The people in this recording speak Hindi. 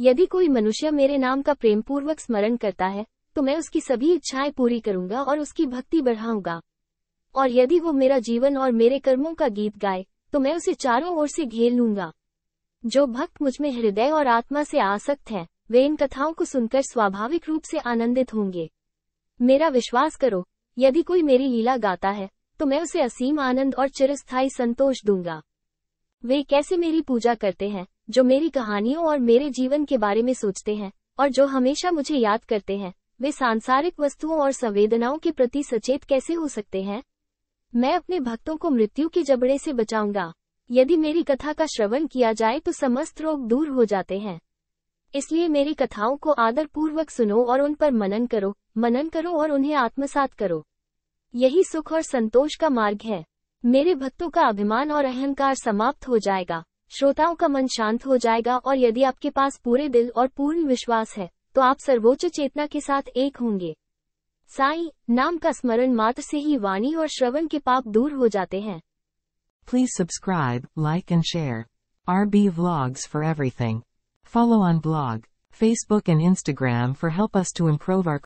यदि कोई मनुष्य मेरे नाम का प्रेम पूर्वक स्मरण करता है तो मैं उसकी सभी इच्छाएं पूरी करूंगा और उसकी भक्ति बढ़ाऊंगा और यदि वो मेरा जीवन और मेरे कर्मों का गीत गाए तो मैं उसे चारों ओर से घेर लूंगा जो भक्त मुझ में हृदय और आत्मा से आसक्त हैं, वे इन कथाओं को सुनकर स्वाभाविक रूप से आनंदित होंगे मेरा विश्वास करो यदि कोई मेरी लीला गाता है तो मैं उसे असीम आनंद और चिरस्थायी संतोष दूंगा वे कैसे मेरी पूजा करते हैं जो मेरी कहानियों और मेरे जीवन के बारे में सोचते हैं और जो हमेशा मुझे याद करते हैं वे सांसारिक वस्तुओं और संवेदनाओं के प्रति सचेत कैसे हो सकते हैं मैं अपने भक्तों को मृत्यु के जबड़े से बचाऊंगा यदि मेरी कथा का श्रवण किया जाए तो समस्त रोग दूर हो जाते हैं इसलिए मेरी कथाओं को आदर पूर्वक सुनो और उन पर मनन करो मनन करो और उन्हें आत्मसात करो यही सुख और संतोष का मार्ग है मेरे भक्तों का अभिमान और अहंकार समाप्त हो जाएगा श्रोताओं का मन शांत हो जाएगा और यदि आपके पास पूरे दिल और पूर्ण विश्वास है तो आप सर्वोच्च चेतना के साथ एक होंगे साई नाम का स्मरण मात्र से ही वाणी और श्रवण के पाप दूर हो जाते हैं please subscribe like and share R B vlogs for everything follow on blog Facebook and Instagram for help us to improve are